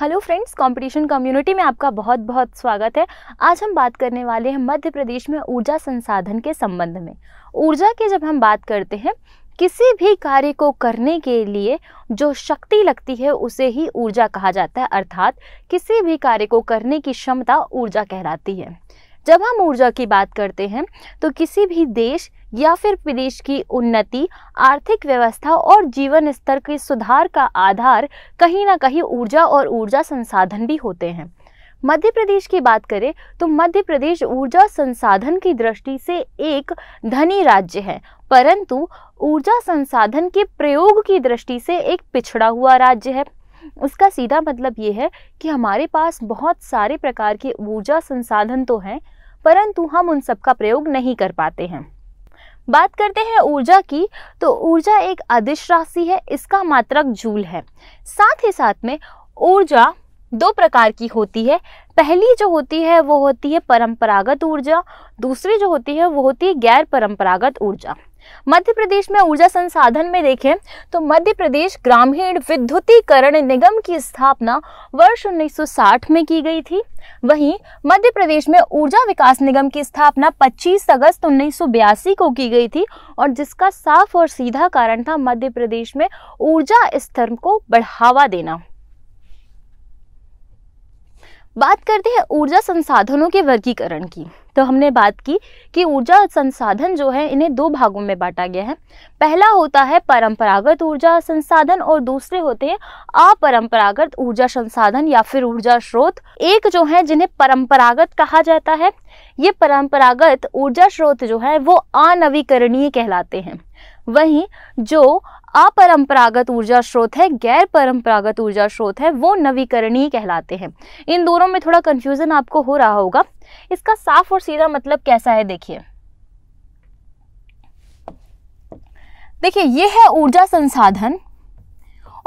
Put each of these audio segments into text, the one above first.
hello friends competition community में आपका बहुत बहुत स्वागत है आज हम बात करने वाले हैं मध्य प्रदेश में ऊर्जा संसाधन के संबंध में ऊर्जा की जब हम बात करते हैं किसी भी कार्य को करने के लिए जो शक्ति लगती है उसे ही ऊर्जा कहा जाता है अर्थात किसी भी कार्य को करने की क्षमता ऊर्जा कहलाती है जब हम ऊर्जा की बात करते हैं तो किसी भी देश या फिर प्रदेश की उन्नति आर्थिक व्यवस्था और जीवन स्तर के सुधार का आधार कहीं ना कहीं ऊर्जा और ऊर्जा संसाधन भी होते हैं मध्य प्रदेश की बात करें तो मध्य प्रदेश ऊर्जा संसाधन की दृष्टि से एक धनी राज्य है परंतु ऊर्जा संसाधन के प्रयोग की दृष्टि से एक पिछड़ा हुआ राज्य है उसका सीधा मतलब ये है कि हमारे पास बहुत सारे प्रकार के ऊर्जा संसाधन तो हैं परंतु हम उन सब का प्रयोग नहीं कर पाते हैं बात करते हैं ऊर्जा की तो ऊर्जा एक अदिश राशि है इसका मात्रक जूल है साथ ही साथ में ऊर्जा दो प्रकार की होती है पहली जो होती है वो होती है परंपरागत ऊर्जा दूसरी जो होती है वो होती है गैर परंपरागत ऊर्जा मध्य प्रदेश में ऊर्जा संसाधन में देखें तो मध्य प्रदेश ग्रामीण विद्युतीकरण निगम की स्थापना वर्ष 1960 में की गई थी वहीं मध्य प्रदेश में ऊर्जा विकास निगम की स्थापना 25 अगस्त उन्नीस को की गई थी और जिसका साफ और सीधा कारण था मध्य प्रदेश में ऊर्जा स्तर को बढ़ावा देना बात करते हैं ऊर्जा संसाधनों के वर्गीकरण की तो हमने बात की कि ऊर्जा संसाधन जो है इन्हें दो भागों में बांटा गया है पहला होता है परंपरागत ऊर्जा संसाधन और दूसरे होते हैं अपरंपरागत ऊर्जा संसाधन या फिर ऊर्जा स्रोत एक जो है जिन्हें परंपरागत कहा जाता है ये परंपरागत ऊर्जा स्रोत जो है वो अनवीकरणीय कहलाते हैं वहीं जो अपरंपरागत ऊर्जा स्रोत है गैर परंपरागत ऊर्जा स्रोत है वो नवीकरणीय कहलाते हैं इन दोनों में थोड़ा कंफ्यूजन आपको हो रहा होगा इसका साफ और सीधा मतलब कैसा है देखिए देखिए ये है ऊर्जा संसाधन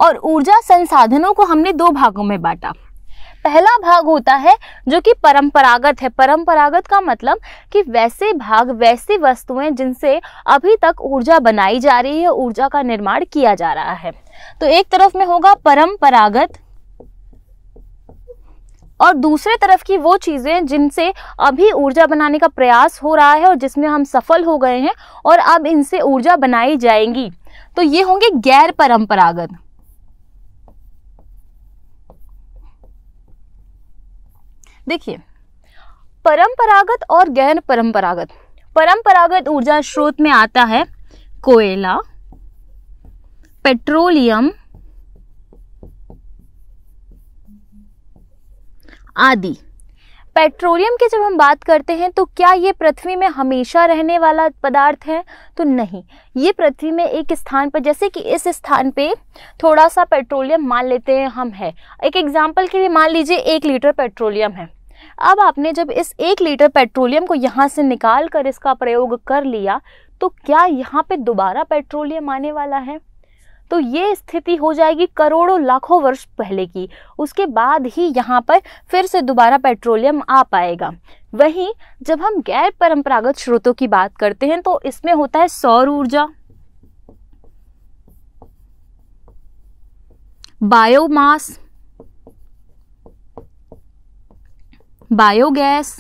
और ऊर्जा संसाधनों को हमने दो भागों में बांटा पहला भाग होता है जो कि परंपरागत है परंपरागत का मतलब कि वैसे भाग वैसी वस्तुएं जिनसे अभी तक ऊर्जा बनाई जा रही है ऊर्जा का निर्माण किया जा रहा है तो एक तरफ में होगा परंपरागत और दूसरे तरफ की वो चीज़ें जिनसे अभी ऊर्जा बनाने का प्रयास हो रहा है और जिसमें हम सफल हो गए हैं और अब इनसे ऊर्जा बनाई जाएंगी तो ये होंगे गैर परंपरागत देखिए परंपरागत और गैर परंपरागत परंपरागत ऊर्जा स्रोत में आता है कोयला पेट्रोलियम आदि पेट्रोलियम की जब हम बात करते हैं तो क्या ये पृथ्वी में हमेशा रहने वाला पदार्थ है तो नहीं ये पृथ्वी में एक स्थान पर जैसे कि इस स्थान पे थोड़ा सा पेट्रोलियम मान लेते हैं हम है एक एग्जाम्पल के लिए मान लीजिए एक लीटर पेट्रोलियम है अब आपने जब इस एक लीटर पेट्रोलियम को यहाँ से निकाल कर इसका प्रयोग कर लिया तो क्या यहाँ पर दोबारा पेट्रोलियम आने वाला है तो ये स्थिति हो जाएगी करोड़ों लाखों वर्ष पहले की उसके बाद ही यहाँ पर फिर से दोबारा पेट्रोलियम आ पाएगा वहीं जब हम गैर परंपरागत स्रोतों की बात करते हैं तो इसमें होता है सौर ऊर्जा बायोमास बायोगैस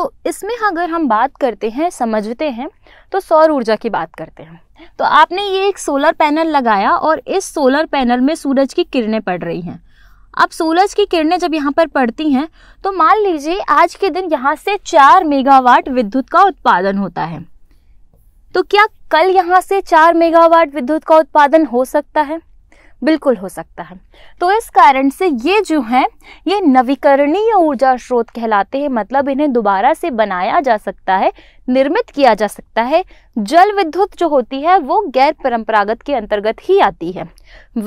तो इसमें अगर हम बात करते हैं समझते हैं तो सौर ऊर्जा की बात करते हैं तो आपने ये एक सोलर पैनल लगाया और इस सोलर पैनल में सूरज की किरणें पड़ रही हैं अब सूरज की किरणें जब यहाँ पर पड़ती हैं तो मान लीजिए आज के दिन यहाँ से चार मेगावाट विद्युत का उत्पादन होता है तो क्या कल यहाँ से चार मेगावाट विद्युत का उत्पादन हो सकता है बिल्कुल हो सकता है तो इस कारण से ये जो हैं ये नवीकरणीय ऊर्जा स्रोत कहलाते हैं मतलब इन्हें दोबारा से बनाया जा सकता है निर्मित किया जा सकता है जल विद्युत जो होती है वो गैर परंपरागत के अंतर्गत ही आती है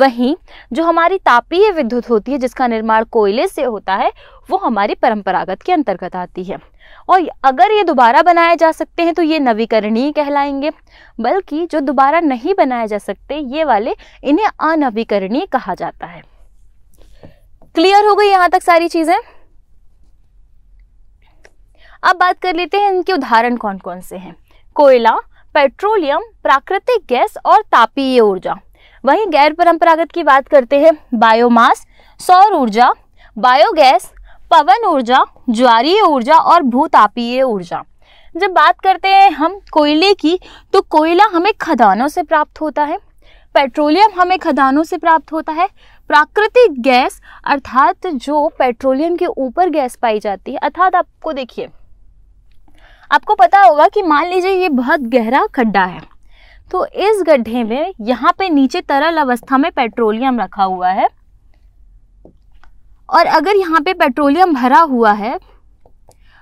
वहीं जो हमारी तापीय विद्युत होती है जिसका निर्माण कोयले से होता है वो हमारी परंपरागत के अंतर्गत आती है और अगर ये दोबारा बनाए जा सकते हैं तो ये नवीकरणीय कहलाएंगे बल्कि जो दोबारा नहीं बनाए जा सकते ये वाले इन्हें अनवीकरणीय कहा जाता है क्लियर हो गई यहाँ तक सारी चीज़ें अब बात कर लेते हैं इनके उदाहरण कौन कौन से हैं कोयला पेट्रोलियम प्राकृतिक गैस और तापीय ऊर्जा वहीं गैर परंपरागत की बात करते हैं बायोमास सौर ऊर्जा बायोगैस पवन ऊर्जा ज्वारीय ऊर्जा और भूतापीय ऊर्जा जब बात करते हैं हम कोयले की तो कोयला हमें खदानों से प्राप्त होता है पेट्रोलियम हमें खदानों से प्राप्त होता है प्राकृतिक गैस अर्थात जो पेट्रोलियम के ऊपर गैस पाई जाती है अर्थात आपको देखिए आपको पता होगा कि मान लीजिए ये बहुत गहरा खड्डा है तो इस गड्ढे में यहाँ पे नीचे तरल अवस्था में पेट्रोलियम रखा हुआ है और अगर यहाँ पे पेट्रोलियम भरा हुआ है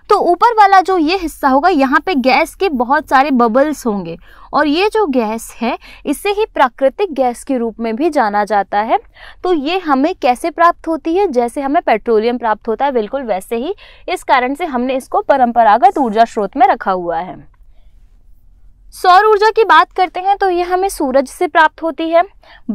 तो ऊपर वाला जो ये हिस्सा होगा यहाँ पे गैस के बहुत सारे बबल्स होंगे और ये जो गैस है इसे ही प्राकृतिक गैस के रूप में भी जाना जाता है तो ये हमें कैसे प्राप्त होती है जैसे हमें पेट्रोलियम प्राप्त होता है बिल्कुल वैसे ही इस कारण से हमने इसको परंपरागत ऊर्जा स्रोत में रखा हुआ है सौर ऊर्जा की बात करते हैं तो ये हमें सूरज से प्राप्त होती है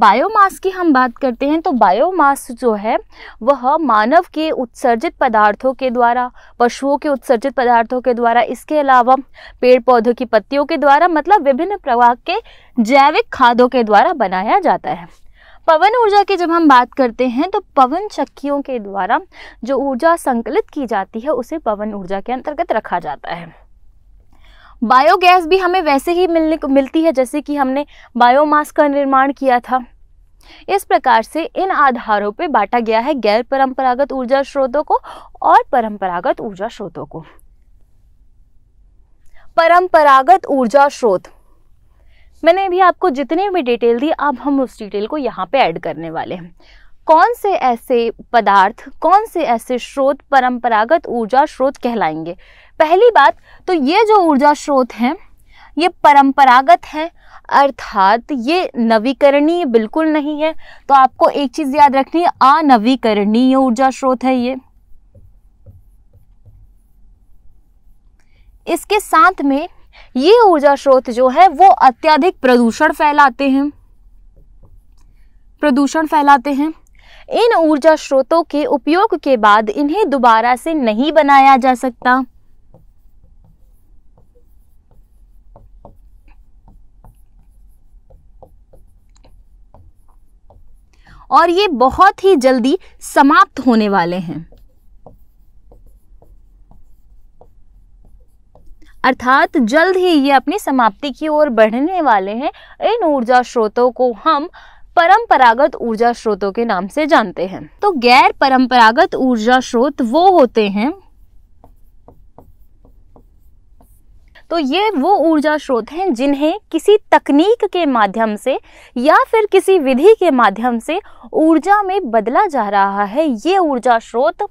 बायोमास की हम बात करते हैं तो बायोमास जो है वह मानव के उत्सर्जित पदार्थों के द्वारा पशुओं के उत्सर्जित पदार्थों के द्वारा इसके अलावा पेड़ पौधों की पत्तियों के द्वारा मतलब विभिन्न प्रवाह के जैविक खादों के द्वारा बनाया जाता है पवन ऊर्जा की जब हम बात करते हैं तो पवन चक्कियों के द्वारा जो ऊर्जा संकलित की जाती है उसे पवन ऊर्जा के अंतर्गत रखा जाता है बायोगैस भी हमें वैसे ही मिलने को मिलती है जैसे कि हमने बायोमास का निर्माण किया था इस प्रकार से इन आधारों पर बांटा गया है गैर परंपरागत ऊर्जा स्रोतों को और परंपरागत ऊर्जा स्रोतों को परंपरागत ऊर्जा स्रोत मैंने अभी आपको जितने भी डिटेल दी अब हम उस डिटेल को यहाँ पे ऐड करने वाले हैं कौन से ऐसे पदार्थ कौन से ऐसे स्रोत परंपरागत ऊर्जा स्रोत कहलाएंगे पहली बात तो ये जो ऊर्जा स्रोत हैं ये परंपरागत है अर्थात ये नवीकरणीय बिल्कुल नहीं है तो आपको एक चीज़ याद रखनी है अनवीकरणीय ऊर्जा स्रोत है ये इसके साथ में ये ऊर्जा स्रोत जो है वो अत्यधिक प्रदूषण फैलाते हैं प्रदूषण फैलाते हैं इन ऊर्जा स्रोतों के उपयोग के बाद इन्हें दोबारा से नहीं बनाया जा सकता और ये बहुत ही जल्दी समाप्त होने वाले हैं अर्थात जल्द ही ये अपनी समाप्ति की ओर बढ़ने वाले हैं इन ऊर्जा स्रोतों को हम परंपरागत ऊर्जा स्रोतों के नाम से जानते हैं तो गैर परंपरागत ऊर्जा स्रोत वो होते हैं तो ये वो ऊर्जा स्रोत हैं जिन्हें किसी तकनीक के माध्यम से या फिर किसी विधि के माध्यम से ऊर्जा में बदला जा रहा है ये ऊर्जा स्रोत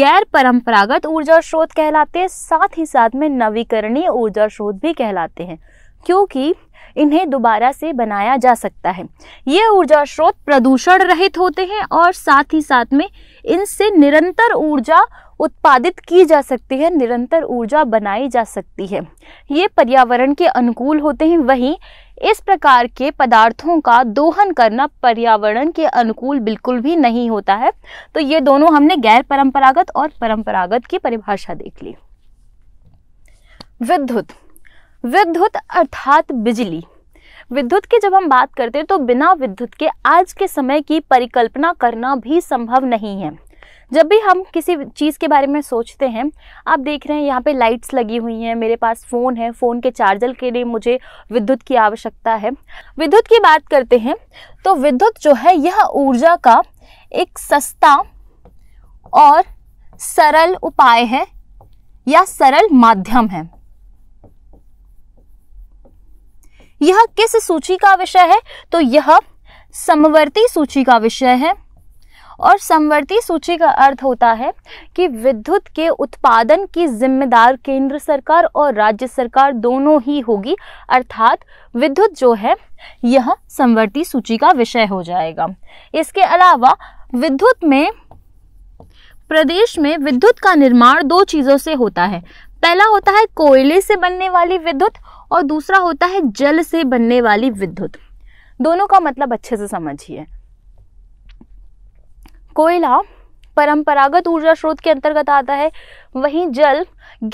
गैर परंपरागत ऊर्जा स्रोत कहलाते हैं साथ ही साथ में नवीकरणीय ऊर्जा स्रोत भी कहलाते हैं क्योंकि इन्हें दोबारा से बनाया जा सकता है ये ऊर्जा स्रोत प्रदूषण रहित होते हैं और साथ ही साथ में इनसे निरंतर ऊर्जा उत्पादित की जा सकती है निरंतर ऊर्जा बनाई जा सकती है ये पर्यावरण के अनुकूल होते हैं वहीं इस प्रकार के पदार्थों का दोहन करना पर्यावरण के अनुकूल बिल्कुल भी नहीं होता है तो ये दोनों हमने गैर परंपरागत और परंपरागत की परिभाषा देख ली विद्युत विद्युत अर्थात बिजली विद्युत की जब हम बात करते हैं तो बिना विद्युत के आज के समय की परिकल्पना करना भी संभव नहीं है जब भी हम किसी चीज़ के बारे में सोचते हैं आप देख रहे हैं यहाँ पे लाइट्स लगी हुई हैं मेरे पास फ़ोन है फ़ोन के चार्जर के लिए मुझे विद्युत की आवश्यकता है विद्युत की बात करते हैं तो विद्युत जो है यह ऊर्जा का एक सस्ता और सरल उपाय है या सरल माध्यम है यह किस सूची का विषय है तो यह समवर्ती सूची का विषय है और समवर्ती सूची का अर्थ होता है कि विद्युत के उत्पादन की जिम्मेदार केंद्र सरकार और राज्य सरकार दोनों ही होगी अर्थात विद्युत जो है यह समवर्ती सूची का विषय हो जाएगा इसके अलावा विद्युत में प्रदेश में विद्युत का निर्माण दो चीज़ों से होता है पहला होता है कोयले से बनने वाली विद्युत और दूसरा होता है जल से बनने वाली विद्युत दोनों का मतलब अच्छे से समझिए कोयला परंपरागत ऊर्जा स्रोत के अंतर्गत आता है वहीं जल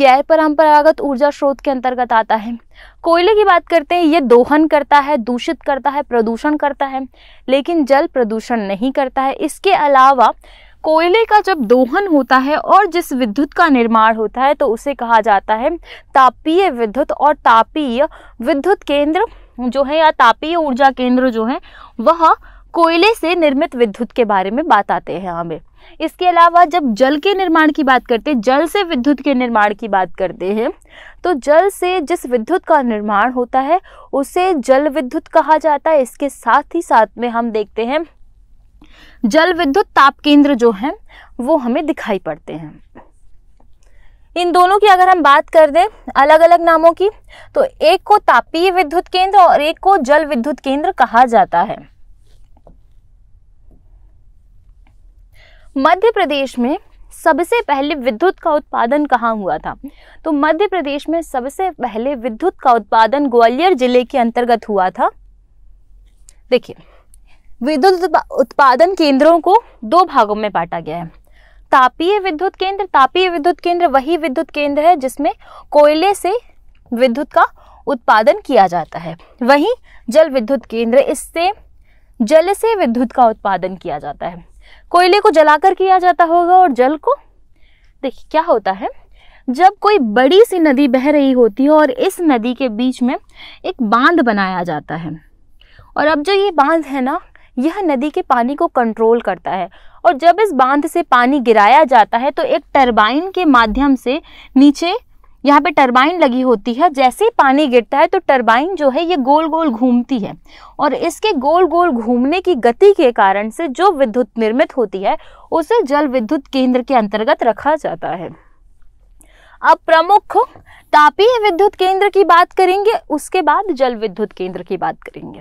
गैर परंपरागत ऊर्जा स्रोत के अंतर्गत आता है कोयले की बात करते हैं ये दोहन करता है दूषित करता है प्रदूषण करता है लेकिन जल प्रदूषण नहीं करता है इसके अलावा कोयले का जब दोहन होता है और जिस विद्युत का निर्माण होता है तो उसे कहा जाता है तापीय विद्युत और तापीय विद्युत केंद्र जो है या तापीय ऊर्जा केंद्र जो है वह कोयले से निर्मित विद्युत के बारे में बात आते हैं हमें इसके अलावा जब जल के निर्माण की बात करते हैं जल से विद्युत के निर्माण की बात करते हैं तो जल से जिस विद्युत का निर्माण होता है उसे जल विद्युत कहा जाता है इसके साथ ही साथ में हम देखते हैं जल विद्युत ताप केंद्र जो हैं वो हमें दिखाई पड़ते हैं इन दोनों की अगर हम बात कर दें अलग अलग नामों की तो एक को तापीय विद्युत केंद्र और एक को जल विद्युत केंद्र कहा जाता है मध्य प्रदेश में सबसे पहले विद्युत का उत्पादन कहाँ हुआ था तो मध्य प्रदेश में सबसे पहले विद्युत का उत्पादन ग्वालियर जिले के अंतर्गत हुआ था देखिए विद्युत उत्पादन केंद्रों को दो भागों में बांटा गया है तापीय विद्युत केंद्र तापीय विद्युत केंद्र वही विद्युत केंद्र है जिसमें कोयले से विद्युत का उत्पादन किया जाता है वहीं जल विद्युत केंद्र इससे जल से विद्युत का उत्पादन किया जाता है कोयले को जलाकर किया जाता होगा और जल को देखिए क्या होता है जब कोई बड़ी सी नदी बह रही होती है और इस नदी के बीच में एक बांध बनाया जाता है और अब जो ये बांध है ना यह नदी के पानी को कंट्रोल करता है और जब इस बांध से पानी गिराया जाता है तो एक टरबाइन के माध्यम से नीचे यहाँ पे टरबाइन लगी होती है जैसे ही पानी गिरता है तो टरबाइन जो है ये गोल गोल घूमती है और इसके गोल गोल घूमने की गति के कारण से जो विद्युत निर्मित होती है उसे जल विद्युत केंद्र के अंतर्गत रखा जाता है अब प्रमुख तापीय विद्युत केंद्र की बात करेंगे उसके बाद जल विद्युत केंद्र की बात करेंगे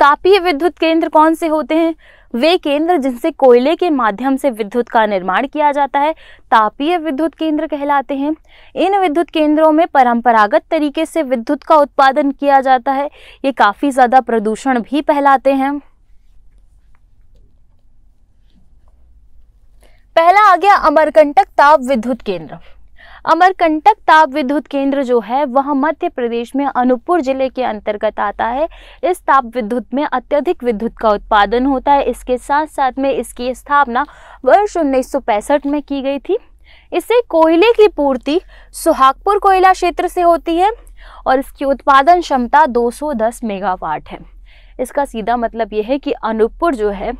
तापीय विद्युत केंद्र कौन से होते हैं वे केंद्र जिनसे कोयले के माध्यम से विद्युत का निर्माण किया जाता है तापीय विद्युत केंद्र कहलाते हैं इन विद्युत केंद्रों में परंपरागत तरीके से विद्युत का उत्पादन किया जाता है ये काफ़ी ज़्यादा प्रदूषण भी फैलाते हैं पहला आ गया अमरकंटक ताप विद्युत केंद्र अमरकंटक ताप विद्युत केंद्र जो है वह मध्य प्रदेश में अनूपपुर जिले के अंतर्गत आता है इस ताप विद्युत में अत्यधिक विद्युत का उत्पादन होता है इसके साथ साथ में इसकी स्थापना वर्ष उन्नीस में की गई थी इससे कोयले की पूर्ति सुहागपुर कोयला क्षेत्र से होती है और इसकी उत्पादन क्षमता 210 मेगावाट है इसका सीधा मतलब यह है कि अनूपपुर जो है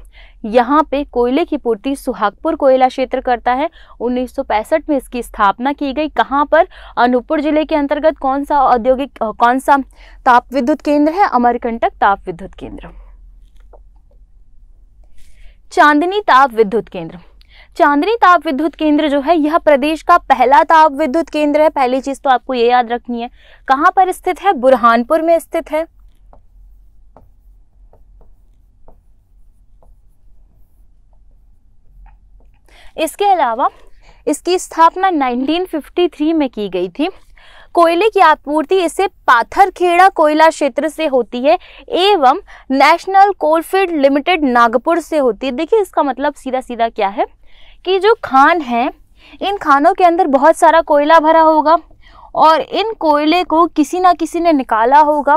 यहाँ पे कोयले की पूर्ति सुहागपुर कोयला क्षेत्र करता है 1965 में इसकी स्थापना की गई कहाँ पर अनूपपुर जिले के अंतर्गत कौन सा औद्योगिक कौन सा ताप विद्युत केंद्र है अमरकंटक ताप विद्युत केंद्र चांदनी ताप विद्युत केंद्र चांदनी ताप विद्युत केंद्र जो है यह प्रदेश का पहला ताप विद्युत केंद्र है पहली चीज तो आपको ये याद रखनी है कहाँ पर स्थित है बुरहानपुर में स्थित है इसके अलावा इसकी स्थापना 1953 में की गई थी कोयले की आपूर्ति इसे पाथरखेड़ा कोयला क्षेत्र से होती है एवं नेशनल कोलफील्ड लिमिटेड नागपुर से होती है देखिए इसका मतलब सीधा सीधा क्या है कि जो खान है इन खानों के अंदर बहुत सारा कोयला भरा होगा और इन कोयले को किसी ना किसी ने निकाला होगा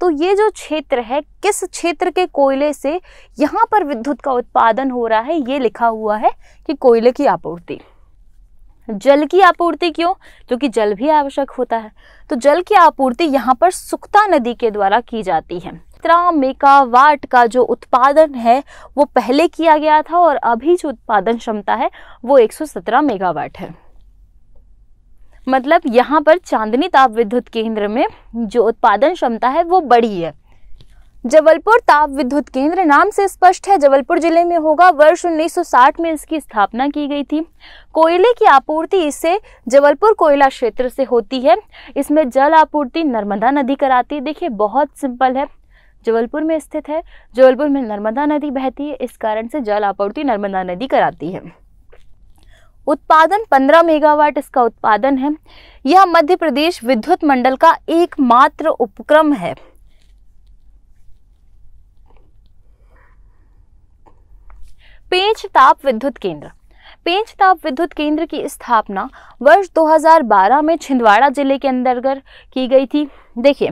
तो ये जो क्षेत्र है किस क्षेत्र के कोयले से यहाँ पर विद्युत का उत्पादन हो रहा है ये लिखा हुआ है कि कोयले की आपूर्ति जल की आपूर्ति क्यों क्योंकि जल भी आवश्यक होता है तो जल की आपूर्ति यहाँ पर सुखता नदी के द्वारा की जाती है सत्रह मेगावाट का जो उत्पादन है वो पहले किया गया था और अभी जो उत्पादन क्षमता है वो 117 मेगावाट है मतलब यहाँ पर चांदनी ताप विद्युत केंद्र में जो उत्पादन क्षमता है वो बड़ी है जबलपुर ताप विद्युत केंद्र नाम से स्पष्ट है जबलपुर जिले में होगा वर्ष 1960 में इसकी स्थापना की गई थी कोयले की आपूर्ति इससे जबलपुर कोयला क्षेत्र से होती है इसमें जल आपूर्ति नर्मदा नदी कराती है देखिए बहुत सिंपल है जबलपुर में स्थित है जबलपुर में नर्मदा नदी बहती है इस कारण से जल आपूर्ति नर्मदा नदी कराती है उत्पादन 15 मेगावाट इसका उत्पादन है यह मध्य प्रदेश विद्युत मंडल का एकमात्र उपक्रम है पेंच ताप विद्युत केंद्र पेंच ताप विद्युत केंद्र की स्थापना वर्ष 2012 में छिंदवाड़ा जिले के अंतर्गत की गई थी देखिए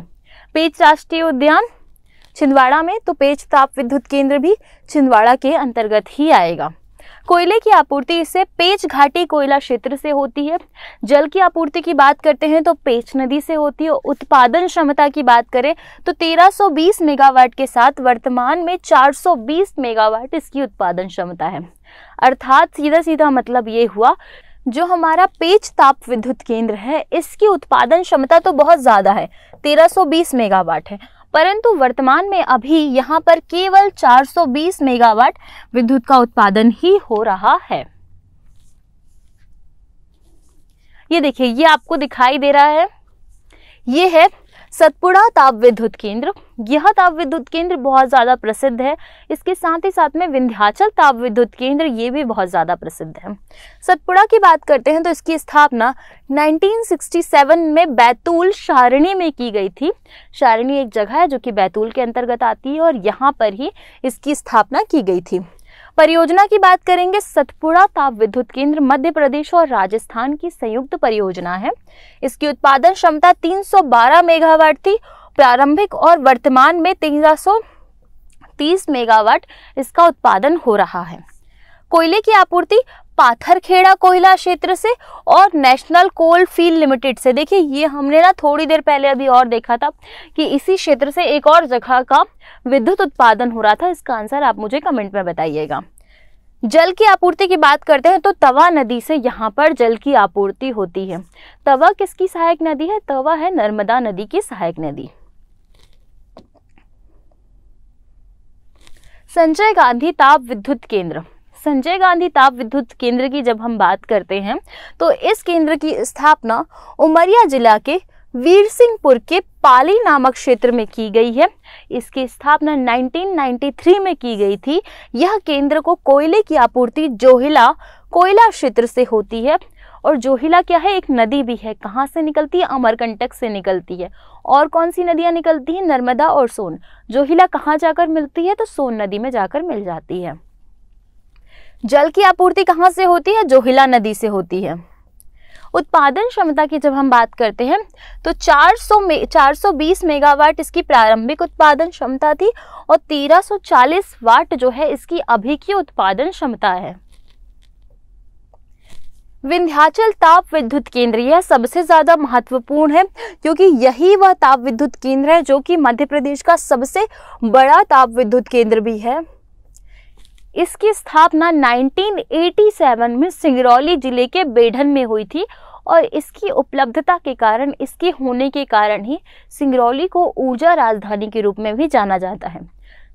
पेंच राष्ट्रीय उद्यान छिंदवाड़ा में तो पेच ताप विद्युत केंद्र भी छिंदवाड़ा के अंतर्गत ही आएगा कोयले की आपूर्ति इससे पेच घाटी कोयला क्षेत्र से होती है जल की आपूर्ति की बात करते हैं तो पेच नदी से होती है उत्पादन क्षमता की बात करें तो 1320 मेगावाट के साथ वर्तमान में 420 मेगावाट इसकी उत्पादन क्षमता है अर्थात सीधा सीधा मतलब ये हुआ जो हमारा पेच ताप विद्युत केंद्र है इसकी उत्पादन क्षमता तो बहुत ज़्यादा है 1320 मेगावाट है परंतु वर्तमान में अभी यहाँ पर केवल 420 मेगावाट विद्युत का उत्पादन ही हो रहा है ये देखिए ये आपको दिखाई दे रहा है ये है सतपुड़ा ताप विद्युत केंद्र यह ताप विद्युत केंद्र बहुत ज़्यादा प्रसिद्ध है इसके साथ ही साथ में विंध्याचल ताप विद्युत केंद्र ये भी बहुत ज़्यादा प्रसिद्ध है सतपुड़ा की बात करते हैं तो इसकी स्थापना 1967 में बैतूल शारणी में की गई थी शारणी एक जगह है जो कि बैतूल के अंतर्गत आती है और यहाँ पर ही इसकी स्थापना की गई थी परियोजना की बात करेंगे सतपुड़ा ताप विद्युत केंद्र मध्य प्रदेश और राजस्थान की संयुक्त परियोजना है इसकी उत्पादन क्षमता 312 मेगावाट थी प्रारंभिक और वर्तमान में 1330 मेगावाट इसका उत्पादन हो रहा है कोयले की आपूर्ति पाथरखेड़ा कोयला क्षेत्र से और नेशनल कोल फील्ड लिमिटेड से देखिए ये हमने ना थोड़ी देर पहले अभी और देखा था कि इसी क्षेत्र से एक और जगह का विद्युत उत्पादन हो रहा था इसका आंसर आप मुझे कमेंट में बताइएगा जल की आपूर्ति की बात करते हैं तो तवा नदी से यहाँ पर जल की आपूर्ति होती है तवा किसकी सहायक नदी है तवा है नर्मदा नदी की सहायक नदी संजय गांधी ताप विद्युत केंद्र संजय गांधी ताप विद्युत केंद्र की जब हम बात करते हैं तो इस केंद्र की स्थापना उमरिया जिला के वीर सिंहपुर के पाली नामक क्षेत्र में की गई है इसकी स्थापना 1993 में की गई थी यह केंद्र को कोयले की आपूर्ति जोहिला कोयला क्षेत्र से होती है और जोहिला क्या है एक नदी भी है कहाँ से निकलती है अमरकंटक से निकलती है और कौन सी नदियाँ निकलती हैं नर्मदा और सोन जोहिला कहाँ जाकर मिलती है तो सोन नदी में जाकर मिल जाती है जल की आपूर्ति कहाँ से होती है जोहिला नदी से होती है उत्पादन क्षमता की जब हम बात करते हैं तो 400 में 420 मेगावाट इसकी प्रारंभिक उत्पादन क्षमता थी और 1340 वाट जो है इसकी अभी की उत्पादन क्षमता है विंध्याचल ताप विद्युत केंद्र यह सबसे ज़्यादा महत्वपूर्ण है क्योंकि यही वह ताप विद्युत केंद्र है जो कि मध्य प्रदेश का सबसे बड़ा ताप विद्युत केंद्र भी है इसकी स्थापना 1987 में सिंगरौली जिले के बेढन में हुई थी और इसकी उपलब्धता के कारण इसके होने के कारण ही सिंगरौली को ऊर्जा राजधानी के रूप में भी जाना जाता है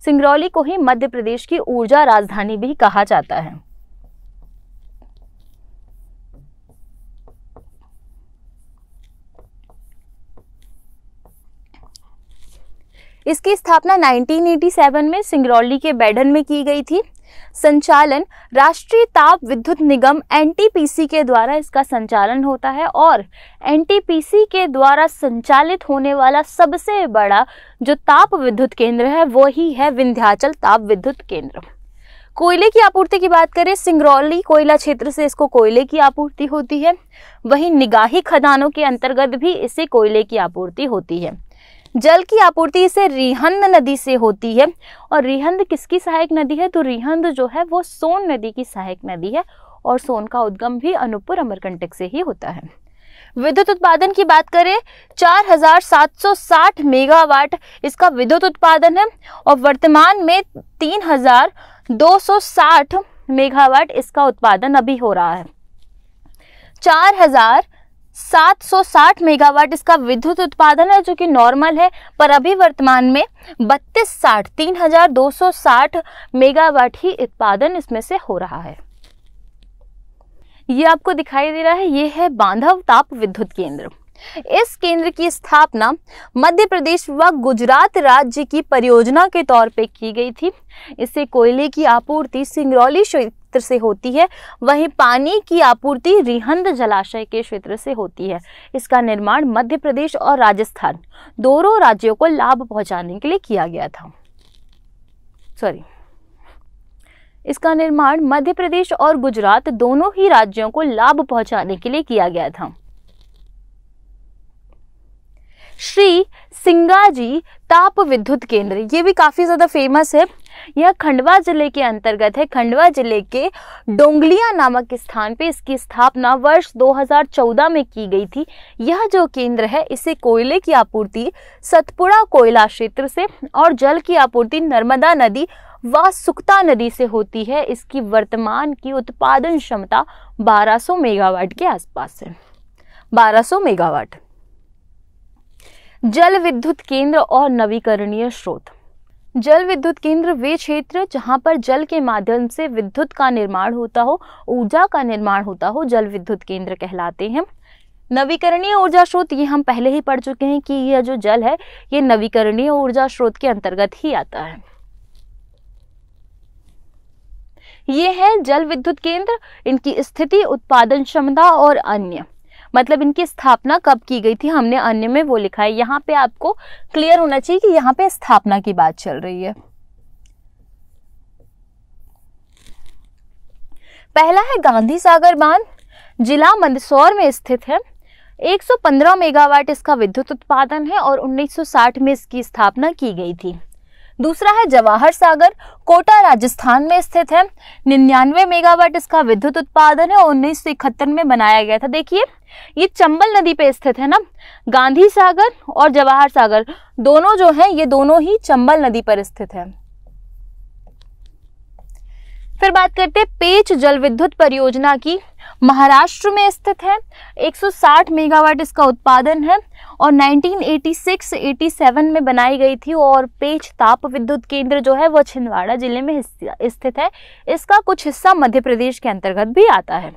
सिंगरौली को ही मध्य प्रदेश की ऊर्जा राजधानी भी कहा जाता है इसकी स्थापना 1987 में सिंगरौली के बैडन में की गई थी संचालन राष्ट्रीय ताप विद्युत निगम एनटीपीसी के द्वारा इसका संचालन होता है और एनटीपीसी के द्वारा संचालित होने वाला सबसे बड़ा जो ताप विद्युत केंद्र है वो ही है विंध्याचल ताप विद्युत केंद्र कोयले की आपूर्ति की बात करें सिंगरौली कोयला क्षेत्र से इसको कोयले की आपूर्ति होती है वहीं निगाही खदानों के अंतर्गत भी इसे कोयले की आपूर्ति होती है जल की आपूर्ति इसे रिहंद नदी से होती है और रिहंद किसकी सहायक नदी है तो रिहंद जो है वो सोन नदी की सहायक नदी है और सोन का उद्गम भी अनुपुर अमरकंटक से ही होता है विद्युत उत्पादन की बात करें 4,760 मेगावाट इसका विद्युत उत्पादन है और वर्तमान में 3,260 मेगावाट इसका उत्पादन अभी हो रहा है 760 मेगावाट इसका विद्युत उत्पादन है जो कि नॉर्मल है पर अभी वर्तमान में बत्तीस साठ तीन हजार दो सौ साठ मेगावाट ही उत्पादन इसमें से हो रहा है ये आपको दिखाई दे रहा है ये है बांधव ताप विद्युत केंद्र इस केंद्र की स्थापना मध्य प्रदेश व गुजरात राज्य की परियोजना के तौर पे की गई थी इससे कोयले की आपूर्ति सिंगरौली क्षेत्र से होती है वहीं पानी की आपूर्ति रिहंद जलाशय के क्षेत्र से होती है इसका निर्माण मध्य प्रदेश और राजस्थान दोनों राज्यों को लाभ पहुंचाने के लिए किया गया था सॉरी इसका निर्माण मध्य प्रदेश और गुजरात दोनों ही राज्यों को लाभ पहुंचाने के लिए किया गया था श्री सिंगाजी ताप विद्युत केंद्र ये भी काफ़ी ज़्यादा फेमस है यह खंडवा जिले के अंतर्गत है खंडवा जिले के डोंगलिया नामक स्थान पे इसकी स्थापना वर्ष 2014 में की गई थी यह जो केंद्र है इसे कोयले की आपूर्ति सतपुड़ा कोयला क्षेत्र से और जल की आपूर्ति नर्मदा नदी व सुक्ता नदी से होती है इसकी वर्तमान की उत्पादन क्षमता बारह मेगावाट के आसपास है बारह मेगावाट जल विद्युत केंद्र और नवीकरणीय स्रोत जल विद्युत केंद्र वे क्षेत्र जहां पर जल के माध्यम से विद्युत का निर्माण होता हो ऊर्जा का निर्माण होता हो जल विद्युत केंद्र कहलाते हैं नवीकरणीय ऊर्जा स्रोत ये हम पहले ही पढ़ चुके हैं कि यह जो जल है ये नवीकरणीय ऊर्जा स्रोत के अंतर्गत ही आता है ये है जल विद्युत केंद्र इनकी स्थिति उत्पादन क्षमता और अन्य मतलब इनकी स्थापना कब की गई थी हमने अन्य में वो लिखा है यहाँ पे आपको क्लियर होना चाहिए कि यहाँ पे स्थापना की बात चल रही है पहला है गांधी सागर बांध जिला मंदसौर में स्थित है 115 मेगावाट इसका विद्युत उत्पादन है और 1960 में इसकी स्थापना की गई थी दूसरा है जवाहर सागर कोटा राजस्थान में स्थित है निन्यानवे मेगावाट इसका विद्युत उत्पादन है उन्नीस में बनाया गया था देखिए ये चंबल नदी पे स्थित है ना गांधी सागर और जवाहर सागर दोनों जो है ये दोनों ही चंबल नदी पर स्थित है फिर बात करते हैं पेच जल विद्युत परियोजना की महाराष्ट्र में स्थित है 160 मेगावाट इसका उत्पादन है और 1986-87 में बनाई गई थी और पेच ताप विद्युत केंद्र जो है वह छिंदवाड़ा जिले में स्थित है इसका कुछ हिस्सा मध्य प्रदेश के अंतर्गत भी आता है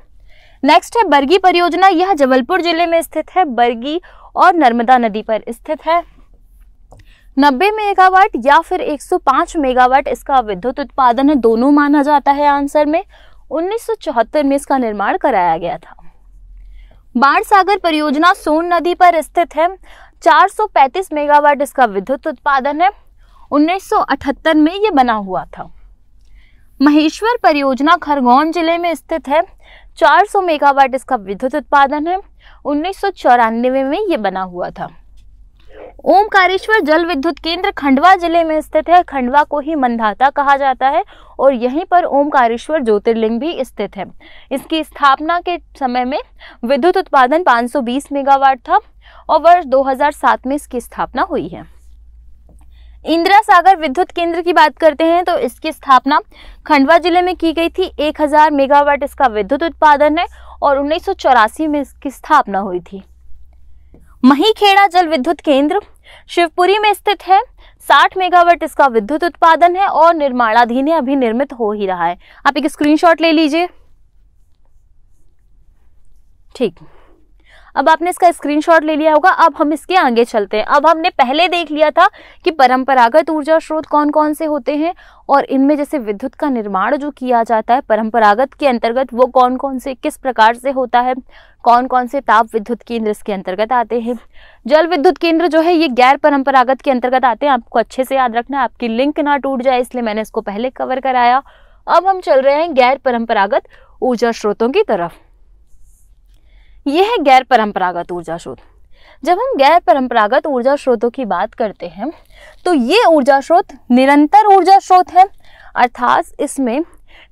नेक्स्ट है बरगी परियोजना यह जबलपुर जिले में स्थित है बरगी और नर्मदा नदी पर स्थित है 90 मेगावाट या फिर 105 मेगावाट इसका विद्युत उत्पादन है दोनों माना जाता है आंसर में 1974 में इसका निर्माण कराया गया था बाण सागर परियोजना सोन नदी पर स्थित है 435 मेगावाट इसका विद्युत उत्पादन है 1978 में ये बना हुआ था महेश्वर परियोजना खरगोन जिले में स्थित है 400 मेगावाट इसका विद्युत उत्पादन है उन्नीस में ये बना हुआ था ओमकारेश्वर जल विद्युत केंद्र खंडवा जिले में स्थित है खंडवा को ही मंदाता कहा जाता है और यहीं पर ओमकारेश्वर ज्योतिर्लिंग भी स्थित है इसकी स्थापना के समय में विद्युत उत्पादन 520 मेगावाट था और वर्ष 2007 में इसकी स्थापना हुई है इंदिरा सागर विद्युत केंद्र की बात करते हैं तो इसकी स्थापना खंडवा जिले में की गई थी 1000 मेगावाट इसका विद्युत उत्पादन है और उन्नीस में इसकी स्थापना हुई थी महीखेड़ा जल विद्युत केंद्र शिवपुरी में स्थित है 60 मेगावाट इसका विद्युत उत्पादन है और निर्माणाधीन है अभी निर्मित हो ही रहा है आप एक स्क्रीनशॉट ले लीजिए ठीक अब आपने इसका स्क्रीनशॉट ले लिया होगा अब हम इसके आगे चलते हैं अब हमने पहले देख लिया था कि परंपरागत ऊर्जा स्रोत कौन कौन से होते हैं और इनमें जैसे विद्युत का निर्माण जो किया जाता है परंपरागत के अंतर्गत वो कौन कौन से किस प्रकार से होता है कौन कौन से ताप विद्युत केंद्र इसके अंतर्गत आते हैं जल विद्युत केंद्र जो है ये गैर परंपरागत के अंतर्गत आते हैं आपको अच्छे से याद रखना आपकी लिंक ना टूट जाए इसलिए मैंने इसको पहले कवर कराया अब हम चल रहे हैं गैर परंपरागत ऊर्जा स्रोतों की तरफ यह है गैर परंपरागत ऊर्जा स्रोत जब हम गैर परंपरागत ऊर्जा स्रोतों की बात करते हैं तो ये ऊर्जा स्रोत निरंतर ऊर्जा स्रोत है अर्थात इसमें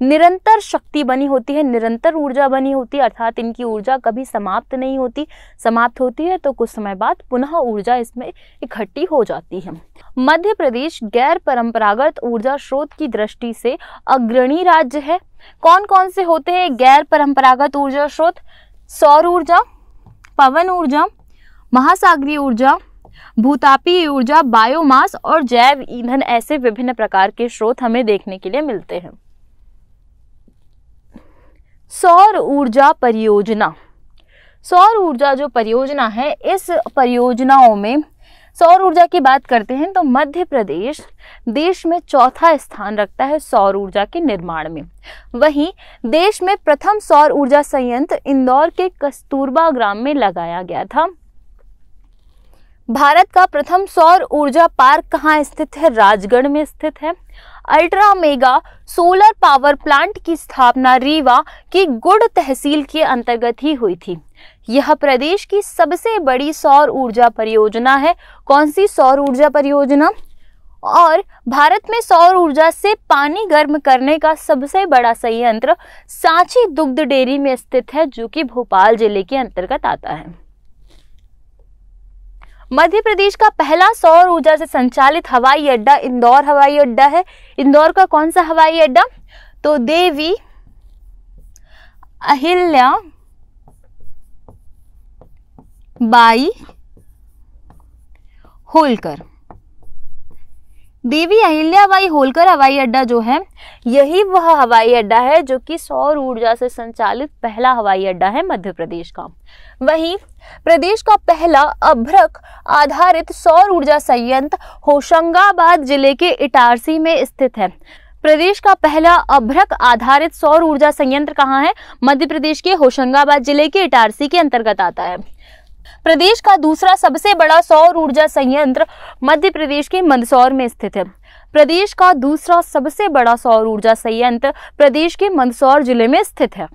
निरंतर शक्ति बनी होती है निरंतर ऊर्जा बनी होती है अर्थात इनकी ऊर्जा कभी समाप्त नहीं होती समाप्त होती है तो कुछ समय बाद पुनः ऊर्जा इसमें इकट्ठी हो जाती है मध्य प्रदेश गैर परंपरागत ऊर्जा स्रोत की दृष्टि से अग्रणी राज्य है कौन कौन से होते हैं गैर परंपरागत ऊर्जा स्रोत सौर ऊर्जा पवन ऊर्जा महासागरीय ऊर्जा भूतापी ऊर्जा बायोमास और जैव ईंधन ऐसे विभिन्न प्रकार के स्रोत हमें देखने के लिए मिलते हैं सौर ऊर्जा परियोजना सौर ऊर्जा जो परियोजना है इस परियोजनाओं में सौर ऊर्जा की बात करते हैं तो मध्य प्रदेश देश में चौथा स्थान रखता है सौर ऊर्जा के निर्माण में वहीं देश में प्रथम सौर ऊर्जा संयंत्र इंदौर के कस्तूरबा ग्राम में लगाया गया था भारत का प्रथम सौर ऊर्जा पार्क कहाँ स्थित है राजगढ़ में स्थित है ultra mega solar power plant की स्थापना रीवा की गुड़ तहसील के अंतर्गत ही हुई थी यह प्रदेश की सबसे बड़ी सौर ऊर्जा परियोजना है कौन सी सौर ऊर्जा परियोजना और भारत में सौर ऊर्जा से पानी गर्म करने का सबसे बड़ा संयंत्र सांची दुग्ध डेयरी में स्थित है जो कि भोपाल जिले के अंतर्गत आता है मध्य प्रदेश का पहला सौर ऊर्जा से संचालित हवाई अड्डा इंदौर हवाई अड्डा है इंदौर का कौन सा हवाई अड्डा तो देवी अहिल्या बाई होलकर देवी अहिल्याबाई होलकर हवाई अड्डा जो है यही वह हवाई अड्डा है जो कि सौर ऊर्जा से संचालित पहला हवाई अड्डा है मध्य प्रदेश का वहीं प्रदेश का पहला अभ्रक आधारित सौर ऊर्जा संयंत्र होशंगाबाद जिले के इटारसी में स्थित है प्रदेश का पहला अभ्रक आधारित सौर ऊर्जा संयंत्र कहाँ है मध्य प्रदेश के होशंगाबाद जिले के इटारसी के अंतर्गत आता है प्रदेश का दूसरा सबसे बड़ा सौर ऊर्जा संयंत्र मध्य प्रदेश के मंदसौर में स्थित है प्रदेश का दूसरा सबसे बड़ा सौर ऊर्जा संयंत्र प्रदेश के मंदसौर जिले में स्थित है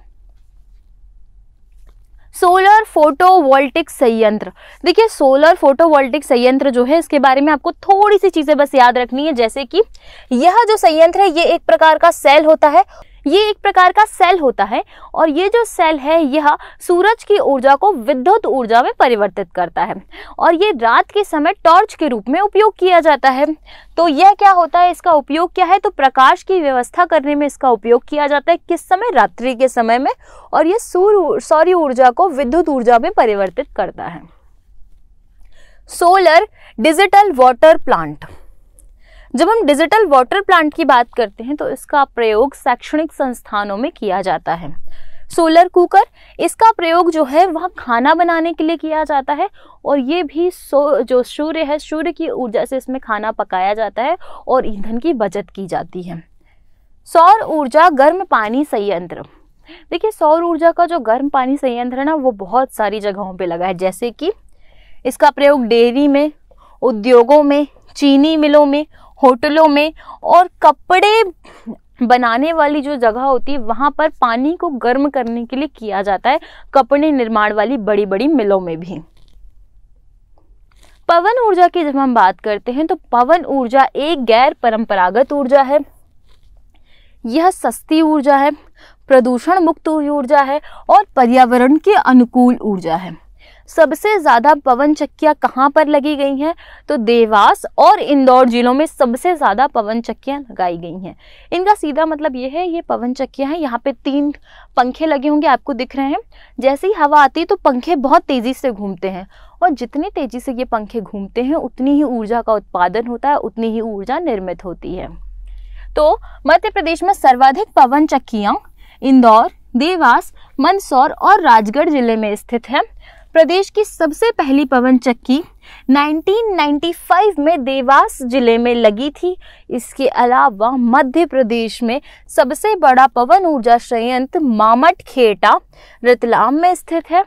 सोलर फोटोवोल्टिक संयंत्र देखिए सोलर फोटोवोल्टिक संयंत्र जो है इसके बारे में आपको थोड़ी सी चीजें बस याद रखनी है जैसे कि यह जो संयंत्र है ये एक प्रकार का सेल होता है ये एक प्रकार का सेल होता है और ये जो सेल है यह सूरज की ऊर्जा को विद्युत ऊर्जा में परिवर्तित करता है और ये रात के समय टॉर्च के रूप में उपयोग किया जाता है तो यह क्या होता है इसका उपयोग क्या है तो प्रकाश की व्यवस्था करने में इसका उपयोग किया जाता है किस समय रात्रि के समय में और यह सूर्य सौर्य ऊर्जा को विद्युत ऊर्जा में परिवर्तित करता है सोलर डिजिटल वाटर प्लांट जब हम डिजिटल वाटर प्लांट की बात करते हैं तो इसका प्रयोग शैक्षणिक संस्थानों में किया जाता है सोलर कुकर इसका प्रयोग जो है वह खाना बनाने के लिए किया जाता है और ये भी सो जो सूर्य है सूर्य की ऊर्जा से इसमें खाना पकाया जाता है और ईंधन की बचत की जाती है सौर ऊर्जा गर्म पानी संयंत्र देखिए सौर ऊर्जा का जो गर्म पानी संयंत्र है ना वो बहुत सारी जगहों पे लगा है जैसे कि इसका प्रयोग डेयरी में उद्योगों में चीनी मिलों में होटलों में और कपड़े बनाने वाली जो जगह होती है वहाँ पर पानी को गर्म करने के लिए किया जाता है कपड़े निर्माण वाली बड़ी बड़ी मिलों में भी पवन ऊर्जा की जब हम बात करते हैं तो पवन ऊर्जा एक गैर परंपरागत ऊर्जा है यह सस्ती ऊर्जा है प्रदूषण मुक्त ऊर्जा है और पर्यावरण के अनुकूल ऊर्जा है सबसे ज़्यादा पवन चक्कियाँ कहाँ पर लगी गई हैं तो देवास और इंदौर जिलों में सबसे ज़्यादा पवन चक्कियाँ लगाई गई हैं इनका सीधा मतलब ये है ये पवन चक्कियाँ हैं यहाँ पे तीन पंखे लगे होंगे आपको दिख रहे हैं जैसे ही हवा आती है तो पंखे बहुत तेज़ी से घूमते हैं और जितनी तेज़ी से ये पंखे घूमते हैं उतनी ही ऊर्जा का उत्पादन होता है उतनी ही ऊर्जा निर्मित होती है तो मध्य प्रदेश में सर्वाधिक पवन चक्कियाँ इंदौर देवास मंदसौर और राजगढ़ जिले में स्थित है प्रदेश की सबसे पहली पवन चक्की 1995 में देवास जिले में लगी थी इसके अलावा मध्य प्रदेश में सबसे बड़ा पवन ऊर्जा संयंत्र मामट खेटा रतलाम में स्थित है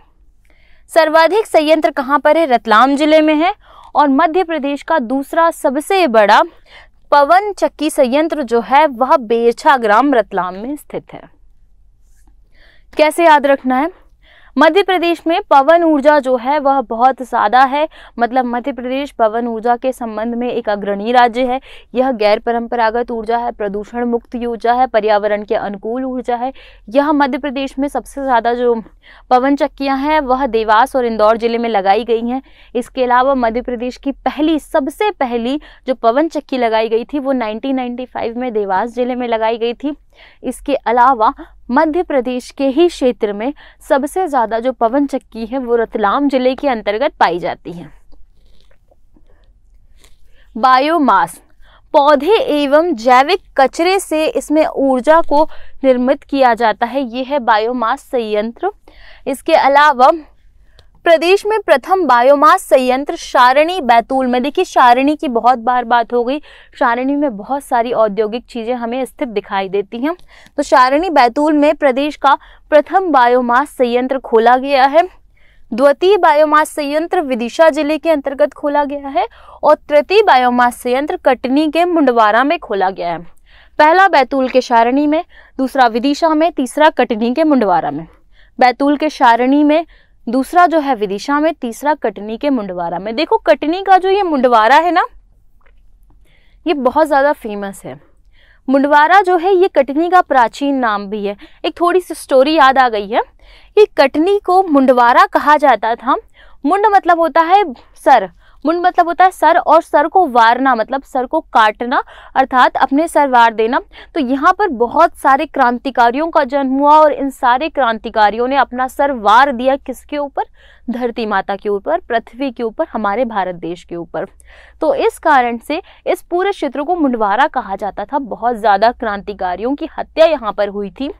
सर्वाधिक संयंत्र कहाँ पर है रतलाम जिले में है और मध्य प्रदेश का दूसरा सबसे बड़ा पवन चक्की संयंत्र जो है वह बेरछा ग्राम रतलाम में स्थित है कैसे याद रखना है मध्य प्रदेश में पवन ऊर्जा जो है वह बहुत ज़्यादा है मतलब मध्य प्रदेश पवन ऊर्जा के संबंध में एक अग्रणी राज्य है यह गैर परंपरागत ऊर्जा है प्रदूषण मुक्त ऊर्जा है पर्यावरण के अनुकूल ऊर्जा है यह मध्य प्रदेश में सबसे ज़्यादा जो पवन चक्कियाँ हैं वह देवास और इंदौर ज़िले में लगाई गई हैं इसके अलावा मध्य प्रदेश की पहली सबसे पहली जो पवन चक्की लगाई गई थी वो नाइनटीन में देवास ज़िले में लगाई गई थी इसके अलावा मध्य प्रदेश के ही क्षेत्र में सबसे ज़्यादा जो पवन चक्की है वो रतलाम जिले के अंतर्गत पाई जाती है बायोमास पौधे एवं जैविक कचरे से इसमें ऊर्जा को निर्मित किया जाता है ये है बायोमास संयंत्र इसके अलावा प्रदेश में प्रथम बायोमास संयंत्र सारणी बैतूल में देखिए सारणी की बहुत बार बात हो गई शारणी में बहुत सारी औद्योगिक चीज़ें हमें स्थित दिखाई देती हैं तो शारणी बैतूल में प्रदेश का प्रथम बायोमास संयंत्र खोला गया है द्वितीय बायोमास संयंत्र विदिशा जिले के अंतर्गत खोला गया है और तृतीय बायोमास संयंत्र कटनी के मुंडवारा में खोला गया है पहला बैतूल के सारणी में दूसरा विदिशा में तीसरा कटनी के मुंडवारा में बैतूल के शारणी में दूसरा जो है विदिशा में तीसरा कटनी के मुंडवारा में देखो कटनी का जो ये मुंडवारा है ना ये बहुत ज़्यादा फेमस है मुंडवारा जो है ये कटनी का प्राचीन नाम भी है एक थोड़ी सी स्टोरी याद आ गई है कि कटनी को मुंडवारा कहा जाता था मुंड मतलब होता है सर मुंड मतलब होता है सर और सर को वारना मतलब सर को काटना अर्थात अपने सर वार देना तो यहाँ पर बहुत सारे क्रांतिकारियों का जन्म हुआ और इन सारे क्रांतिकारियों ने अपना सर वार दिया किसके ऊपर धरती माता के ऊपर पृथ्वी के ऊपर हमारे भारत देश के ऊपर तो इस कारण से इस पूरे क्षेत्र को मुंडवारा कहा जाता था बहुत ज़्यादा क्रांतिकारियों की हत्या यहाँ पर हुई थी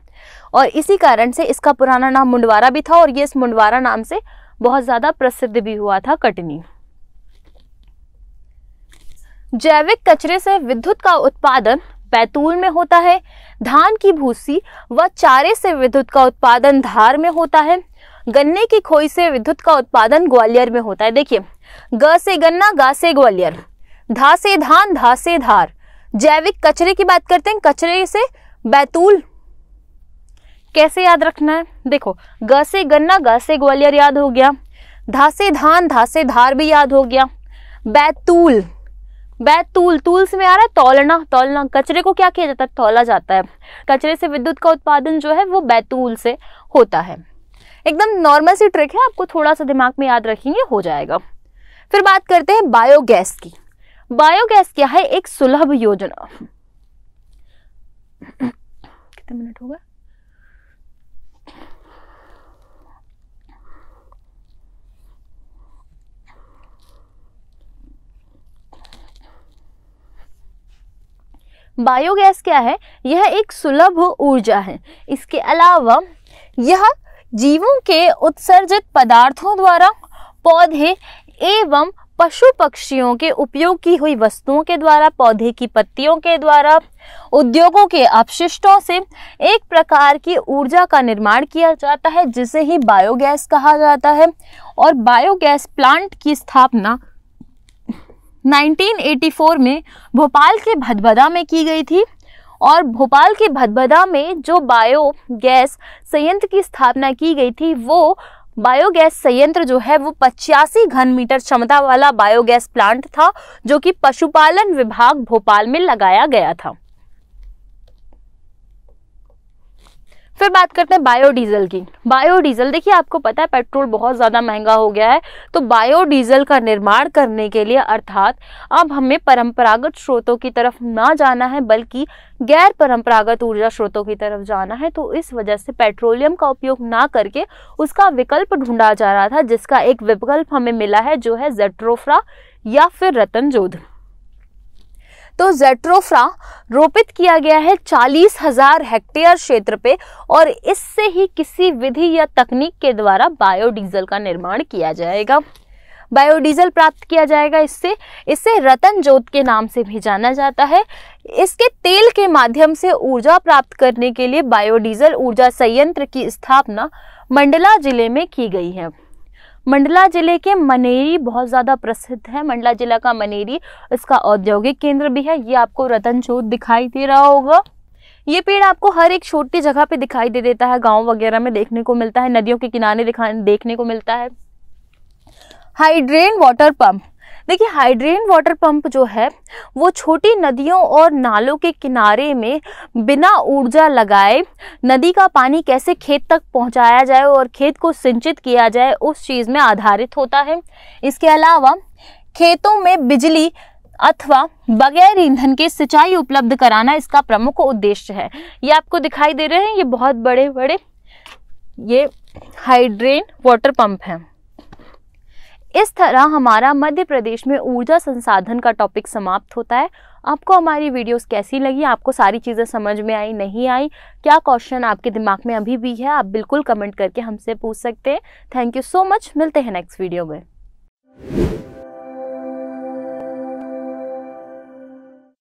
और इसी कारण से इसका पुराना नाम मुंडवारा भी था और ये इस मुंडवारा नाम से बहुत ज़्यादा प्रसिद्ध भी हुआ था कटनी जैविक कचरे से विद्युत का उत्पादन बैतूल में होता है धान की भूसी व चारे से विद्युत का उत्पादन धार में होता है गन्ने की खोई से विद्युत का उत्पादन ग्वालियर में होता है देखिए ग से गन्ना गा से ग्वालियर धा से धान धा से धार जैविक कचरे की बात करते हैं कचरे से बैतूल कैसे याद रखना है देखो ग से गन्ना ग से ग्वालियर याद हो गया धा से धान धा से धार भी याद हो गया बैतूल बैतूल तूल से में आ रहा है तोलना तोलना कचरे को क्या किया जाता है तोला जाता है कचरे से विद्युत का उत्पादन जो है वो बैतूल से होता है एकदम नॉर्मल सी ट्रिक है आपको थोड़ा सा दिमाग में याद रखेंगे हो जाएगा फिर बात करते हैं बायोगैस की बायोगैस क्या है एक सुलभ योजना कितने मिनट होगा बायोगैस क्या है यह एक सुलभ ऊर्जा है इसके अलावा यह जीवों के उत्सर्जित पदार्थों द्वारा पौधे एवं पशु पक्षियों के उपयोग की हुई वस्तुओं के द्वारा पौधे की पत्तियों के द्वारा उद्योगों के अपशिष्टों से एक प्रकार की ऊर्जा का निर्माण किया जाता है जिसे ही बायोगैस कहा जाता है और बायोगैस प्लांट की स्थापना 1984 में भोपाल के भदभदा में की गई थी और भोपाल के भदभदा में जो बायो गैस संयंत्र की स्थापना की गई थी वो बायोगैस संयंत्र जो है वो पचासी घन मीटर क्षमता वाला बायोगैस प्लांट था जो कि पशुपालन विभाग भोपाल में लगाया गया था फिर बात करते हैं बायोडीजल की बायोडीजल देखिए आपको पता है पेट्रोल बहुत ज़्यादा महंगा हो गया है तो बायोडीजल का निर्माण करने के लिए अर्थात अब हमें परंपरागत स्रोतों की तरफ ना जाना है बल्कि गैर परंपरागत ऊर्जा स्रोतों की तरफ जाना है तो इस वजह से पेट्रोलियम का उपयोग ना करके उसका विकल्प ढूंढा जा रहा था जिसका एक विकल्प हमें मिला है जो है जेट्रोफ्रा या फिर रतन जोध तो जेट्रोफ्रा रोपित किया गया है चालीस हजार हेक्टेयर क्षेत्र पे और इससे ही किसी विधि या तकनीक के द्वारा बायोडीजल का निर्माण किया जाएगा बायोडीजल प्राप्त किया जाएगा इससे इसे रतन जोत के नाम से भी जाना जाता है इसके तेल के माध्यम से ऊर्जा प्राप्त करने के लिए बायोडीजल ऊर्जा संयंत्र की स्थापना मंडला जिले में की गई है मंडला जिले के मनेरी बहुत ज़्यादा प्रसिद्ध है मंडला जिला का मनेरी इसका औद्योगिक केंद्र भी है ये आपको रतन चौध दिखाई दे रहा होगा ये पेड़ आपको हर एक छोटी जगह पे दिखाई दे देता है गांव वगैरह में देखने को मिलता है नदियों के किनारे देखने को मिलता है हाइड्रेन वाटर पंप देखिए हाइड्रेन वाटर पंप जो है वो छोटी नदियों और नालों के किनारे में बिना ऊर्जा लगाए नदी का पानी कैसे खेत तक पहुंचाया जाए और खेत को सिंचित किया जाए उस चीज़ में आधारित होता है इसके अलावा खेतों में बिजली अथवा बगैर ईंधन के सिंचाई उपलब्ध कराना इसका प्रमुख उद्देश्य है ये आपको दिखाई दे रहे हैं ये बहुत बड़े बड़े ये हाइड्रेन वाटर पंप हैं इस तरह हमारा मध्य प्रदेश में ऊर्जा संसाधन का टॉपिक समाप्त होता है आपको हमारी वीडियोस कैसी लगी आपको सारी चीज़ें समझ में आई नहीं आई क्या क्वेश्चन आपके दिमाग में अभी भी है आप बिल्कुल कमेंट करके हमसे पूछ सकते हैं थैंक यू सो मच मिलते हैं नेक्स्ट वीडियो में